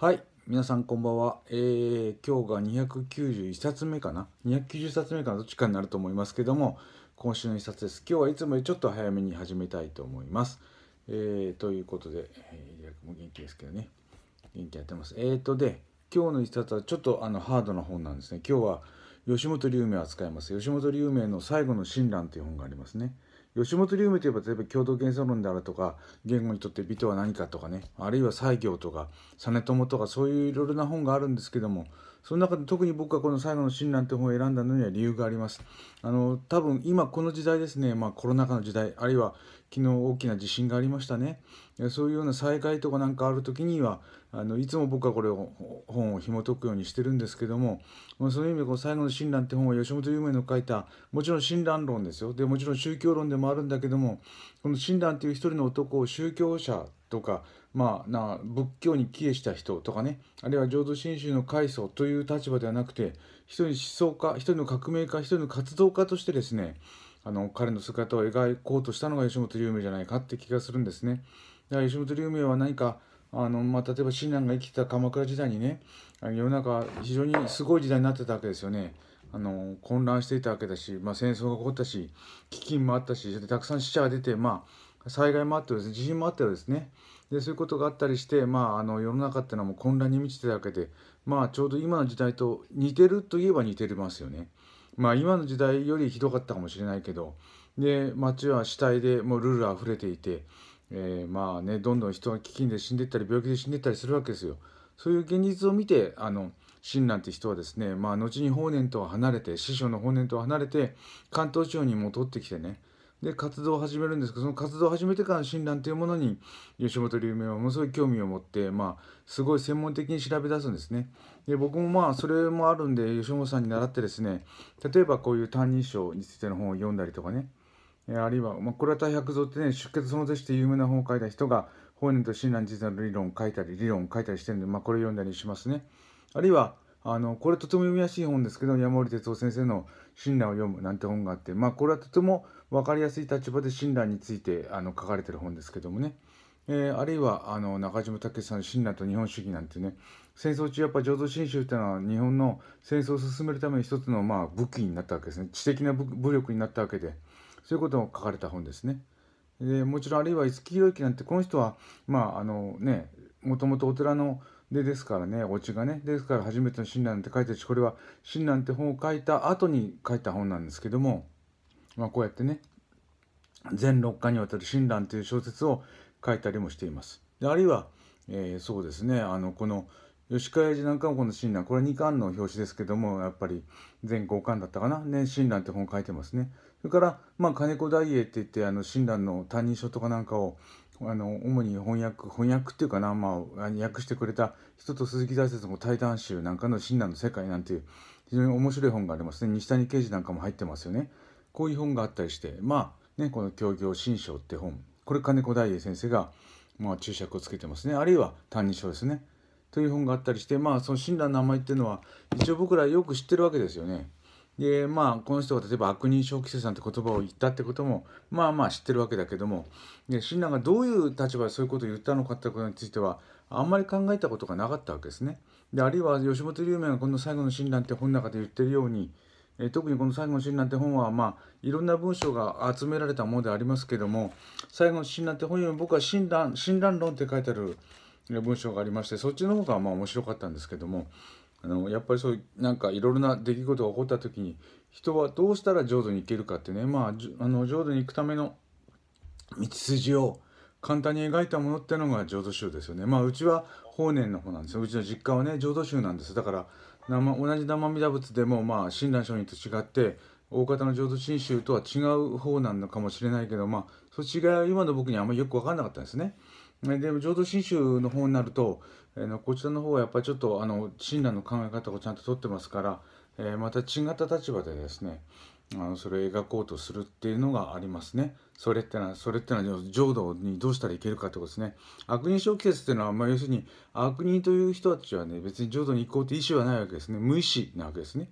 はい皆さんこんばんは、えー、今日が291冊目かな290冊目かなどっちかになると思いますけども今週の1冊です今日はいつもよりちょっと早めに始めたいと思います、えー、ということで、えー、もう元気ですけどね元気やってますえーとで今日の1冊はちょっとあのハードな本なんですね今日は吉本龍明を扱います吉本龍明の最後の親鸞という本がありますね吉本龍明といえば例えば共同幻想論であるとか言語にとって美とは何かとかねあるいは西行とか実朝とかそういういろいろな本があるんですけどもその中で特に僕はこの「最後の親鸞」という本を選んだのには理由があります。あの多分今この時代ですね、まあ、コロナ禍の時代あるいは昨日大きな地震がありましたねそういうような災害とかなんかある時にはあのいつも僕はこれを本を紐解くようにしてるんですけどもその意味でこ最後の親鸞」って本は吉本有名の書いたもちろん親鸞論ですよでもちろん宗教論でもあるんだけどもこの親鸞という一人の男を宗教者とかまあ、な仏教に帰依した人とかねあるいは浄土真宗の開祖という立場ではなくて一人思想家一人の革命家一人の活動家としてですねあの彼の姿を描こうとしたのが吉本龍明じゃないかって気がするんですね。だから吉本龍明は何かあの、まあ、例えば親鸞が生きてた鎌倉時代にね世の中非常にすごい時代になってたわけですよね。あの混乱していたわけだし、まあ、戦争が起こったし飢饉もあったしたくさん死者が出て、まあ、災害もあってです、ね、地震もあったようですね。でそういうことがあったりして、まあ、あの世の中ってのはもう混乱に満ちてたわけで、まあ、ちょうど今の時代と似てるといえば似てますよね。まあ、今の時代よりひどかったかもしれないけどで街は死体でもうルールあふれていて、えー、まあねどんどん人が飢饉で死んでったり病気で死んでったりするわけですよ。そういう現実を見てあの親鸞って人はですね、まあ、後に法然とは離れて師匠の法然とは離れて関東地方に戻ってきてねで活動を始めるんですけどその活動を始めてからの親鸞というものに吉本龍明はものすごい興味を持って、まあ、すごい専門的に調べ出すんですね。で僕もまあそれもあるんで吉本さんに習ってですね例えばこういう「歎異抄」についての本を読んだりとかねあるいは、まあ、これは大白蔵ってね出血その是して有名な本を書いた人が本人と親鸞ての理論を書いたり理論を書いたりしてるんで、まあ、これを読んだりしますね。あるいはあのこれとても読みやすい本ですけど山森哲夫先生の「親鸞を読む」なんて本があってまあこれはとても分かりやすい立場で親鸞についてあの書かれてる本ですけどもね、えー、あるいはあの中島武さんの「親鸞と日本主義」なんてね戦争中やっぱ浄土真宗っていうのは日本の戦争を進めるために一つのまあ武器になったわけですね知的な武力になったわけでそういうことを書かれた本ですね。でもちろんあるいは五木ひ之なんてこの人はまああのねもともとお寺ので、ですからね、お家がね、ですから初めての親鸞って書いてるし、これは親鸞って本を書いた後に書いた本なんですけども、まあこうやってね、全6巻にわたる親鸞という小説を書いたりもしています。であるいは、えー、そうですね、あの、この、吉川英治なんかもこの親鸞、これ2巻の表紙ですけども、やっぱり全5巻だったかな。ね、親鸞って本書いてますね。それから、まあ、金子大英って言って、あの、親鸞の担任書とかなんかを、あの主に翻訳翻訳っていうかな、まあ、訳してくれた人と鈴木大説も「タイタン集」なんかの親鸞の世界なんていう非常に面白い本がありますね西谷刑事なんかも入ってますよねこういう本があったりしてまあねこの「教業新章」って本これ金子大栄先生が、まあ、注釈をつけてますねあるいは「歎異抄」ですねという本があったりしてまあその親鸞の名前っていうのは一応僕らよく知ってるわけですよねでまあこの人が例えば悪人小規制さんって言葉を言ったってこともまあまあ知ってるわけだけどもで親鸞がどういう立場でそういうことを言ったのかってことについてはあんまり考えたことがなかったわけですね。であるいは吉本龍明がこの「最後の親鸞」って本の中で言ってるようにえ特にこの「最後の親鸞」って本はまあいろんな文章が集められたものでありますけども「最後の親鸞」って本より僕は親鸞「親鸞論」って書いてある文章がありましてそっちの方がまあ面白かったんですけどもあのやっぱりそういうなんかいろいろな出来事が起こった時に人はどうしたら浄土に行けるかってねまああの浄土に行くための道筋を簡単に描いたものってのが浄土宗ですよねまあうちは法然の方なんですようちの実家はね浄土宗なんですだから生同じ生身弥陀仏でもまあ親鸞上人と違って大方の浄土真宗とは違う方なのかもしれないけどまあそっちが今の僕にあんまりよく分かんなかったんですね。でも浄土真宗の方になるとえー、こちらの方はやっぱりちょっとあの親鸞の考え方をちゃんと取ってますから、えー、また違った立場でですねあのそれを描こうとするっていうのがありますね。それってのは、それってのは浄土にどうしたらいけるかってことですね。悪人小説っていうのは、まあ、要するに悪人という人たちはね、別に浄土に行こうって意思はないわけですね。無意思なわけですね。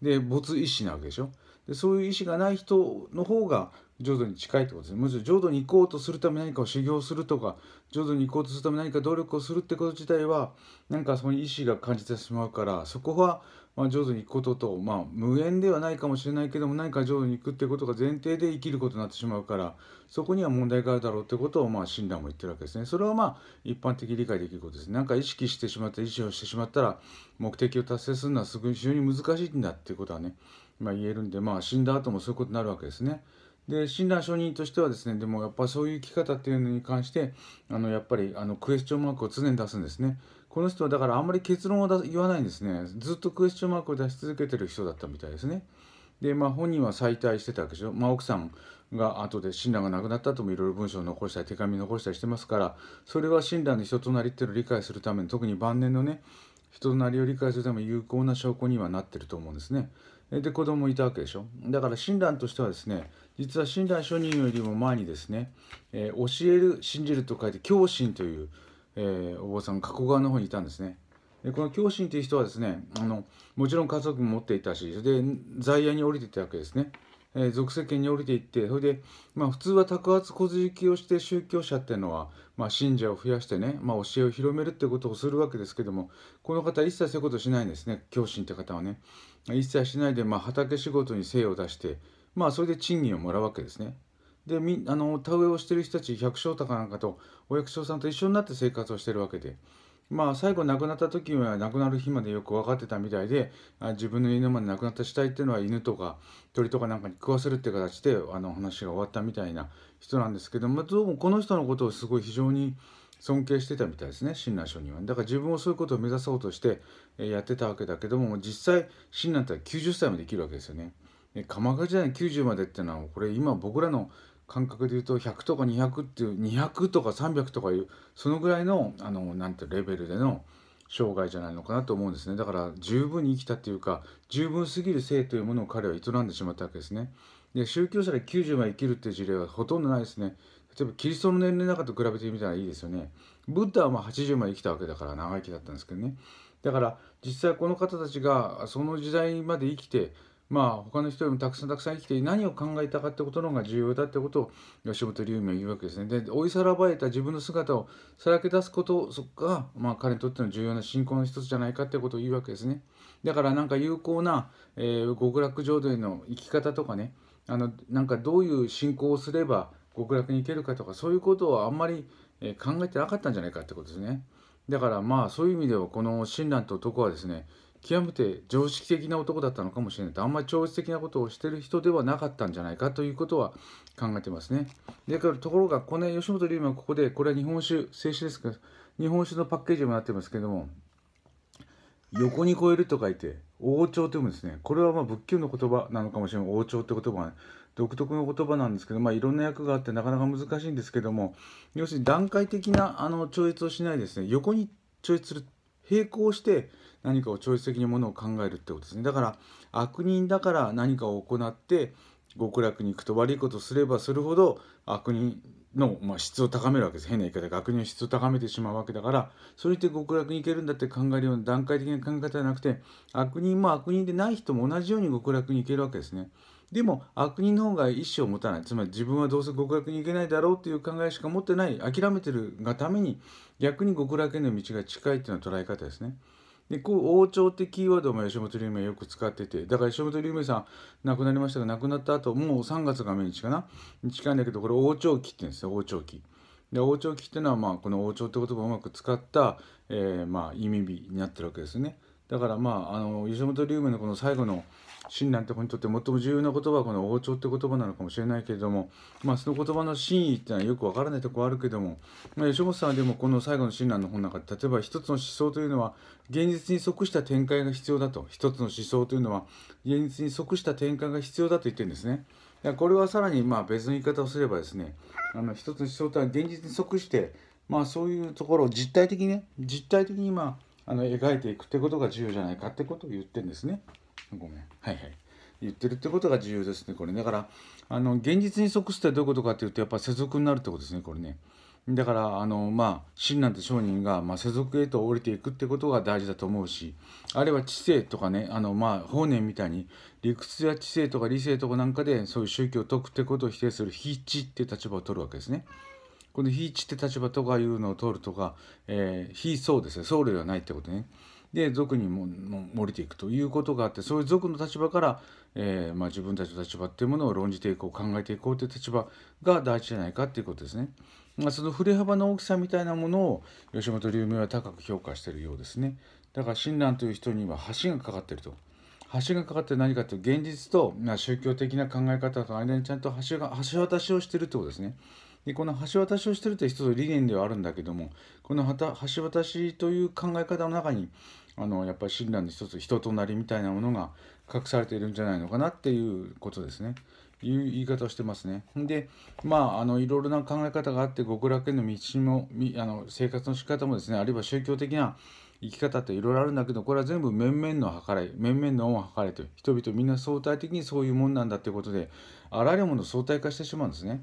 で、没意思なわけでしょ。でそういう意思がない人の方が浄土に近いってことですね。むしろ浄土に行こうとするため何かを修行するとか、浄土に行こうとするため何か努力をするってこと自体は、なんかそこに意思が感じてしまうから、そこは、まあ、浄土に行くことと、まあ、無縁ではないかもしれないけども、何か浄土に行くってことが前提で生きることになってしまうから、そこには問題があるだろうってことを、まあ、親鸞も言ってるわけですね。それはまあ、一般的理解できることですね。なんか意識してしまった、意思をしてしまったら、目的を達成するのはすぐ非常に難しいんだっていうことはね。まあ、言えるんで、まあ、死んだ後もそういうことになるわけですね。で診断承人としてはですねでもやっぱそういう生き方っていうのに関してあのやっぱりあのクエスチョンマークを常に出すんですねこの人はだからあんまり結論を言わないんですねずっとクエスチョンマークを出し続けてる人だったみたいですねでまあ本人は再退してたわけでしょ、まあ、奥さんが後で親鸞が亡くなったともいろいろ文章を残したり手紙残したりしてますからそれは親鸞の人となりっていうのを理解するために特に晩年のね人となりを理解するために有効な証拠にはなってると思うんですねで子供いたわけでしょだから親鸞としてはですね実は親鸞書人よりも前にですね、えー、教える信じると書いて教心という、えー、お坊さん加古川の方にいたんですねでこの教心という人はですねあのもちろん家族も持っていたしそれで在野に降りていたわけですねえ俗世間に降りていってそれで、まあ、普通は托発小突きをして宗教者っていうのは、まあ、信者を増やしてね、まあ、教えを広めるってことをするわけですけどもこの方一切そういうことしないんですね教師って方はね一切しないで、まあ、畑仕事に精を出して、まあ、それで賃金をもらうわけですね。でみあの田植えをしてる人たち百姓とかなんかとお役所さんと一緒になって生活をしてるわけで。まあ最後亡くなった時は亡くなる日までよく分かってたみたいで自分の家まで亡くなった死体っていうのは犬とか鳥とかなんかに食わせるって形であの話が終わったみたいな人なんですけどもどうもこの人のことをすごい非常に尊敬してたみたいですね親鸞聖人はだから自分もそういうことを目指そうとしてやってたわけだけども実際親鸞って90歳まで生きるわけですよね。鎌倉時代の90までっていうのはこれ今僕らの感覚で言うと100とか200っていう200とか300とかいうそのぐらいのあのなんてレベルでの生涯じゃないのかなと思うんですねだから十分に生きたっていうか十分すぎる性というものを彼は営んでしまったわけですねで宗教者で90ま生きるっていう事例はほとんどないですね例えばキリストの年齢の中と比べてみたらいいですよねブッダはまあ80ま生きたわけだから長生きだったんですけどねだから実際この方たちがその時代まで生きてまあ他の人よりもたくさんたくさん生きて何を考えたかってことの方が重要だってことを吉本龍明は言うわけですね。で追いさらばえた自分の姿をさらけ出すことそこが、まあ、彼にとっての重要な信仰の一つじゃないかってことを言うわけですね。だからなんか有効な、えー、極楽浄土への生き方とかねあのなんかどういう信仰をすれば極楽に行けるかとかそういうことをあんまり、え考えてなかったんじゃないかってことですね。だからまあそういう意味ではこの親鸞と男はですね極めて常識的な男だったのかもしれないとあんまり超越的なことをしてる人ではなかったんじゃないかということは考えてますね。でところがこの吉本龍馬はここでこれは日本酒静止ですけど日本酒のパッケージもなってますけども横に超えると書いて王朝と読むんですねこれはまあ仏教の言葉なのかもしれない王朝って言葉は、独特の言葉なんですけど、まあ、いろんな役があってなかなか難しいんですけども要するに段階的なあの超越をしないですね横に超越する並行して何かを超越的にものを考えるってことですねだから悪人だから何かを行って極楽に行くと悪いことをすればするほど悪人の、まあ、質を高めるわけです変な言い方で悪人の質を高めてしまうわけだからそれって極楽に行けるんだって考えるような段階的な考え方じゃなくて悪人も悪人でない人も同じように極楽に行けるわけですね。でも悪人の方が意思を持たないつまり自分はどうせ極楽に行けないだろうという考えしか持ってない諦めてるがために逆に極楽への道が近いというのは捉え方ですね。でこう王朝ってキーワードも吉本龍明よく使っててだから吉本龍明さん亡くなりましたが亡くなった後もう3月が命日かな近いんだけどこれ王朝期って言うんですよ王朝期。で王朝期っていうのはまあこの王朝って言葉をうまく使った、えー、まあ意味になってるわけですね。だからまああの吉本龍明のこの最後の親鸞って本にとって最も重要な言葉はこの王朝って言葉なのかもしれないけれども、まあ、その言葉の真意っていうのはよくわからないとこあるけども、まあ、吉本さんでもこの最後の親鸞の本の中で例えば一つの思想というのは現実に即した展開が必要だと一つの思想というのは現実に即した展開が必要だと言ってるんですね。これはさらにまあ別の言い方をすればですねあの一つの思想とは現実に即して、まあ、そういうところを実体的にね実体的にまああの描いていくってことが重要じゃないかってことを言ってんですね。ごめん。はいはい。言ってるってことが重要ですね、これ。だから、あの、現実に即すってどういうことかっていうと、やっぱ世俗になるってことですね、これね。だから、あの、まあ、親鸞と商人が、まあ、世俗へと降りていくってことが大事だと思うし、あるいは知性とかね、あの、まあ、法然みたいに、理屈や知性とか理性とかなんかで、そういう宗教を解くってことを否定する非知っていう立場を取るわけですね。この非知って立場とかいうのを通るとか、えー、非僧ですね僧侶ではないってことね。で俗にもも降りていくということがあってそういう俗の立場から、えー、まあ、自分たちの立場っていうものを論じていこう考えていこうという立場が大事じゃないかっていうことですね。まあ、その振れ幅の大きさみたいなものを吉本龍明は高く評価しているようですね。だから親鸞という人には橋がかかってると。橋がかかって何かというと現実と、まあ、宗教的な考え方と間にちゃんと橋が橋渡しをしてるってことですね。でこの橋渡しをしてるという一つ理念ではあるんだけどもこの橋渡しという考え方の中にあのやっぱり親鸞の一つ人となりみたいなものが隠されているんじゃないのかなっていうことですね。いう言い方をしてますね。で、まあ、あの、いろいろな考え方があって、極楽への道も、あの、生活の仕方もですね、あるいは宗教的な生き方っていろいろあるんだけど、これは全部面々の計らい、面々の恩を計れという、人々みんな相対的にそういうもんなんだということで、あらゆるものを相対化してしまうんですね。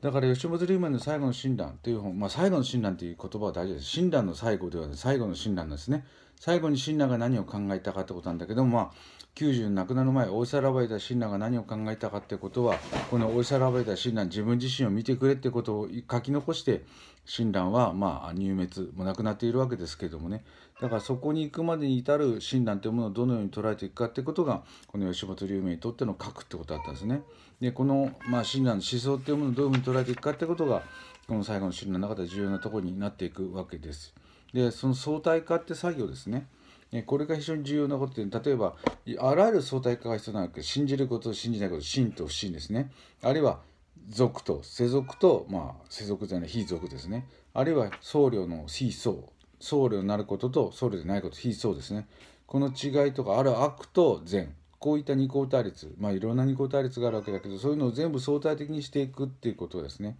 だから吉本リーの最後の診断という本、まあ、最後の診断という言葉は大事です。診断の最後では最後の診断なんですね。最後に診断が何を考えたかってことなんだけども、まあ、90亡くなる前追いさらばいた親鸞が何を考えたかってことはこの追いさらばいた親鸞自分自身を見てくれってことを書き残して親鸞はまあ入滅もなくなっているわけですけどもねだからそこに行くまでに至る親鸞というものをどのように捉えていくかってことがこの吉本龍明にとっての核ってことだったんですね。でこのまあ親鸞の思想というものをどういうふうに捉えていくかってことがこの最後の親鸞の中で重要なところになっていくわけです。でその相対化って作業ですね。これが非常に重要なことで例えばあらゆる相対化が必要なわけ信じること信じないこと真と不信ですねあるいは俗と世俗と、まあ、世俗じゃない非俗ですねあるいは僧侶の非僧僧侶になることと僧侶でないこと非僧ですねこの違いとかある悪と善こういった二項対立まあいろんな二項対立があるわけだけどそういうのを全部相対的にしていくっていうことですね、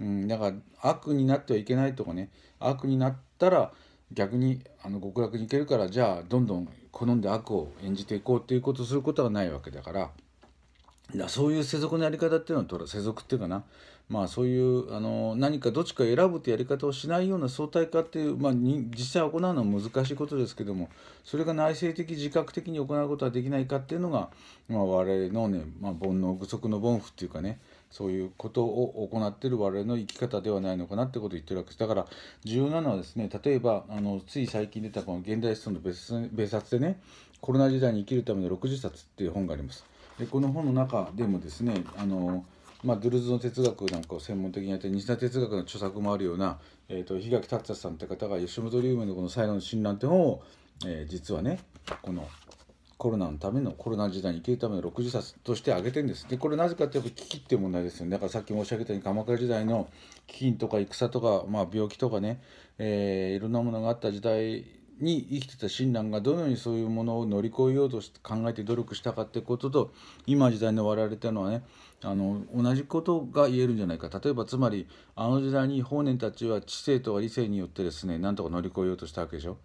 うん、だから悪になってはいけないとかね悪になったら逆にあの極楽に行けるからじゃあどんどん好んで悪を演じていこうっていうことをすることはないわけだからだそういう世俗のやり方っていうのは世俗っていうかなまあそういうあの何かどっちか選ぶってやり方をしないような相対化っていう、まあ、に実際行うのは難しいことですけどもそれが内省的自覚的に行うことはできないかっていうのが、まあ、我々のね、まあ、煩悩不足の凡夫っていうかねそういうことを行ってる我々の生き方ではないのかなってことを言ってるわけですだから重要なのはですね例えばあのつい最近出たこの「現代思想の別冊」でね「コロナ時代に生きるための60冊」っていう本がありますでこの本の中でもですねあのまあ、ドゥルーズの哲学なんかを専門的にやって西田哲学の著作もあるような、えーと、と檜垣達也さんって方が吉本龍明のこの「才能の診断」って本を、えー、実はねこのコロナのためのコロナ時代に生きるための60冊として挙げてるんですでこれなぜかというと危機っていう問題ですよねだからさっき申し上げたように鎌倉時代の飢饉とか戦とか、まあ、病気とかね、えー、いろんなものがあった時代に生きてた親鸞がどのようにそういうものを乗り越えようとして考えて努力したかってことと今時代の我々っていうのはねあの同じことが言えるんじゃないか例えばつまりあの時代に法然たちは知性とは理性によってですねなんとか乗り越えようとしたわけでしょ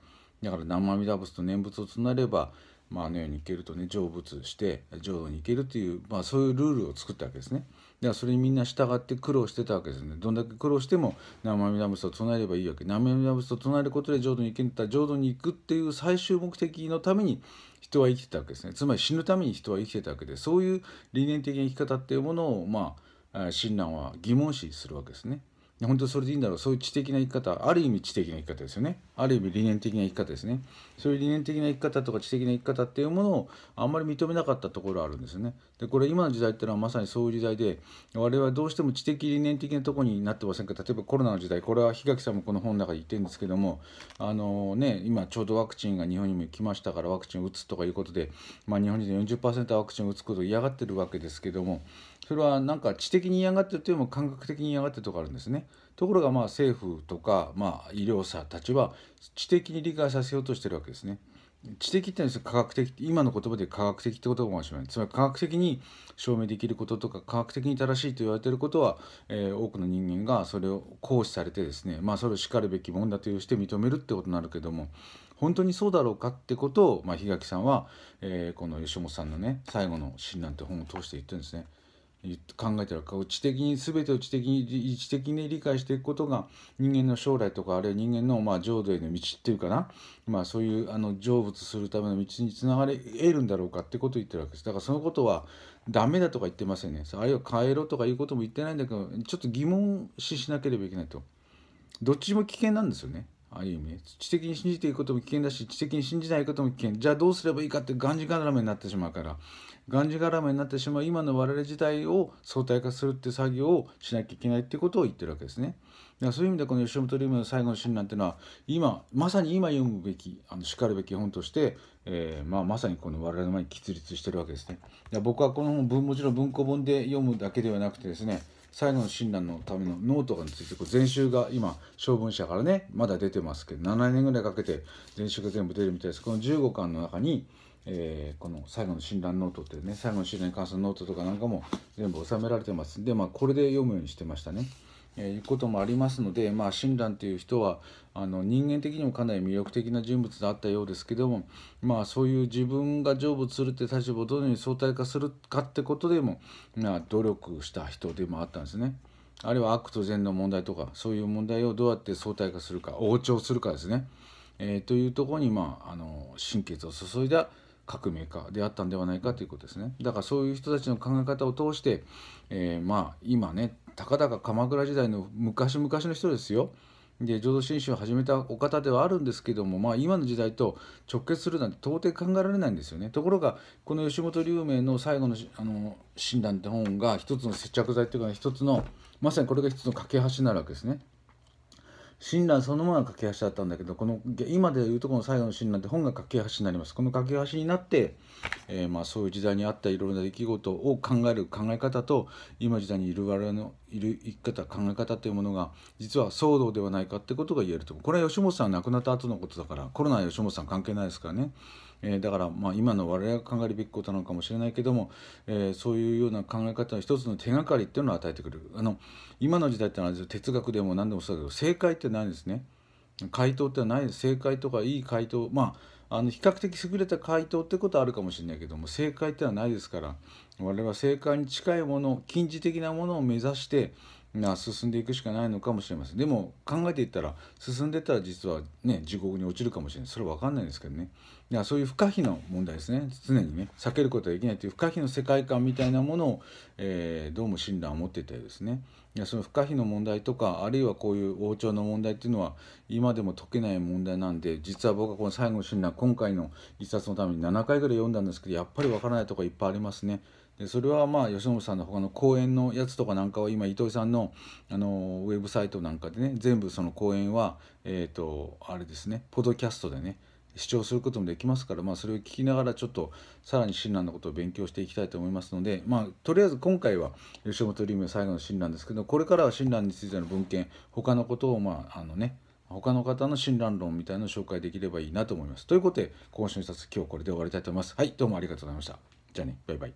だから南無阿弥陀仏と念仏をつなればまあ、あのように行けるとね成仏して浄土に行けるという、まあ、そういうルールを作ったわけですね。だからそれにみんな従って苦労してたわけですね。どんだけ苦労しても生阿弥陀仏を唱えればいいわけ。生阿弥陀仏を唱えることで浄土に行けんったら浄土に行くっていう最終目的のために人は生きてたわけですね。つまり死ぬために人は生きてたわけでそういう理念的な生き方っていうものをまあ親鸞は疑問視するわけですね。本当それでいいんだろうそういう知的な生き方ある意味知的な生き方ですよねある意味理念的な生き方ですねそういう理念的な生き方とか知的な生き方っていうものをあんまり認めなかったところあるんですよねでこれ今の時代ってのはまさにそういう時代で我々はどうしても知的理念的なとこになってませんか例えばコロナの時代これは檜垣さんもこの本の中で言ってるんですけどもあのね今ちょうどワクチンが日本にも来ましたからワクチンを打つとかいうことで、まあ、日本人で40%ワクチンを打つことを嫌がってるわけですけどもそれはなんか知的に嫌がってるというよりも感覚的に嫌がってるとこあるんですね。ところがまあ政府とかまあ医療者たちは知的に理解させようとしてるわけですね。知的ってのは科学的今の言葉で科学的って言葉かもしれないつまり科学的に証明できることとか科学的に正しいと言われていることは、えー、多くの人間がそれを行使されてですねまあそれをしかるべきもんだとして認めるってことになるけども本当にそうだろうかってことを、まあ、檜垣さんは、えー、この吉本さんのね最後の「診断」って本を通して言ってるんですね。考えてるこう知的に全てを知的に知的に理解していくことが人間の将来とかあるいは人間のまあ浄土への道っていうかな、まあ、そういうあの成仏するための道につながり得るんだろうかってことを言ってるわけですだからそのことはダメだとか言ってませんねあるいは変えろとかいうことも言ってないんだけどちょっと疑問視しなければいけないとどっちも危険なんですよねああいう意味知的に信じていくことも危険だし知的に信じないことも危険じゃあどうすればいいかってがんじがらめになってしまうからがんじがらめになってしまう今の我々自体を相対化するって作業をしなきゃいけないっていうことを言ってるわけですね。だからそういう意味でこの吉本龍馬の最後の親なんていうのは今まさに今読むべきあのしかるべき本として、えー、まあ、まさにこの我々の前に起立してるわけですね。僕はこの本もちろん文庫本で読むだけではなくてですね最後の診断のためのノートについてこれ全集が今小文社からねまだ出てますけど7年ぐらいかけて全集が全部出るみたいですこの15巻の中にえー、この最後の診断ノートっていうね最後の診断に関するノートとかなんかも全部収められてますでまあこれで読むようにしてましたね。えー、いうこともありますので、まあ、親鸞という人はあの人間的にもかなり魅力的な人物であったようですけども、まあ、そういう自分が成仏するって立場をどのように相対化するかってことでも、まあ、努力した人でもあったんですね。あるいは悪と善の問題とかそういう問題をどうやって相対化するか王朝するかですね、えー、というところに、まあ、あの心血を注いだ革命家であったんではないかということですねだからそういう人たちの考え方を通して、えー、まあ今ねたかだか鎌倉時代の昔々の人ですよで浄土真宗を始めたお方ではあるんですけども、まあ、今の時代と直結するなんて到底考えられないんですよねところがこの吉本龍明の最後のあの診断って本が一つの接着剤っていうか一つのまさにこれが一つの架け橋になるわけですね。親鸞そのものが架け橋だったんだけどこの今でいうとこの最後の親鸞って本が架け橋になりますこの架け橋になって、えー、まあそういう時代にあったいろいろな出来事を考える考え方と今時代にいる我々のいる生き方考え方というものが実は騒動ではないかってことが言えるとこれは吉本さん亡くなった後のことだからコロナは吉本さん関係ないですからね。えー、だからまあ今の我々が考えるべきことなのかもしれないけども、えー、そういうような考え方の一つの手がかりっていうのを与えてくれるあの今の時代ってのは哲学でも何でもそうだけど正解ってないですね回答ってない正解とかいい回答まああの比較的優れた回答ってことはあるかもしれないけども正解ってのはないですから我々は正解に近いもの近似的なものを目指してな進んでいくしかないのかもしれませんでも考えていったら進んでったら実はね地獄に落ちるかもしれないそれは分かんないですけどねだかそういう不可避の問題ですね常にね避けることはできないという不可避の世界観みたいなものを、えー、どうも親鸞は持っていたようですねいやその不可避の問題とかあるいはこういう王朝の問題っていうのは今でも解けない問題なんで実は僕はこの最後の親鸞今回の一冊のために7回ぐらい読んだんですけどやっぱり分からないとこいっぱいありますねそれはまあ吉本さんの他の講演のやつとかなんかは今糸井さんのあのウェブサイトなんかでね全部その講演はえっ、とあれですねポドキャストでね視聴することもできますから、まあ、それを聞きながらちょっとさらに親鸞のことを勉強していきたいと思いますので、まあ、とりあえず今回は吉本龍ム最後の親鸞ですけどこれからは親鸞についての文献他のことをまああのね他の方の親鸞論みたいなのを紹介できればいいなと思います。ということで今週の一冊今日これで終わりたいと思います。はいどうもありがとうございました。じゃあねバイバイ。